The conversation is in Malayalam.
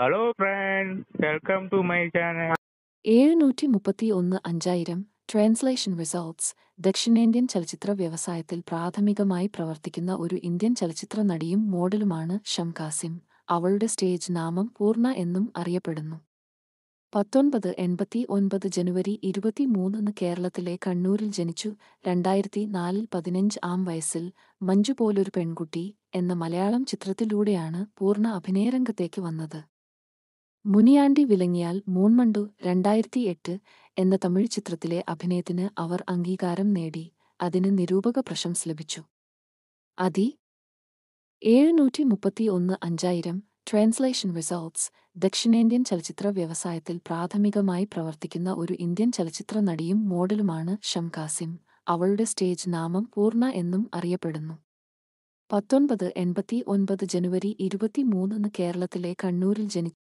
hello friends welcome to my channel എഴുന്നൂറ്റി മുപ്പത്തി ഒന്ന് അഞ്ചായിരം ട്രാൻസ്ലേഷൻ റിസൾട്ട്സ് ദക്ഷിണേന്ത്യൻ ചലച്ചിത്ര വ്യവസായത്തിൽ പ്രാഥമികമായി പ്രവർത്തിക്കുന്ന ഒരു ഇന്ത്യൻ ചലച്ചിത്ര നടിയും മോഡലുമാണ് ഷംകാസിം അവളുടെ സ്റ്റേജ് നാമം പൂർണ്ണ എന്നും അറിയപ്പെടുന്നു പത്തൊൻപത് എൺപത്തി ഒൻപത് ജനുവരി ഇരുപത്തിമൂന്നിന് കേരളത്തിലെ കണ്ണൂരിൽ ജനിച്ചു രണ്ടായിരത്തി നാലിൽ പതിനഞ്ച് ആം വയസ്സിൽ മഞ്ജു പോലൊരു പെൺകുട്ടി എന്ന മലയാളം ചിത്രത്തിലൂടെയാണ് പൂർണ്ണ അഭിനയരംഗത്തേക്ക് വന്നത് മുനിയാണ്ടി വിളങ്ങിയാൽ മൂൺമണ്ടു രണ്ടായിരത്തി എട്ട് എന്ന തമിഴ് ചിത്രത്തിലെ അഭിനയത്തിന് അവർ അംഗീകാരം നേടി അതിന് നിരൂപക പ്രശംസ ലഭിച്ചു അതി ഏഴുനൂറ്റി മുപ്പത്തി ഒന്ന് അഞ്ചായിരം ട്രാൻസ്ലേഷൻ റിസൾട്ട്സ് ദക്ഷിണേന്ത്യൻ ചലച്ചിത്ര വ്യവസായത്തിൽ പ്രാഥമികമായി പ്രവർത്തിക്കുന്ന ഒരു ഇന്ത്യൻ ചലച്ചിത്ര നടിയും മോഡലുമാണ് ഷംകാസിം അവളുടെ സ്റ്റേജ് നാമം പൂർണ്ണ എന്നും അറിയപ്പെടുന്നു പത്തൊൻപത് എൺപത്തി ഒൻപത് ജനുവരി ഇരുപത്തിമൂന്നിന് കേരളത്തിലെ കണ്ണൂരിൽ ജനിച്ചു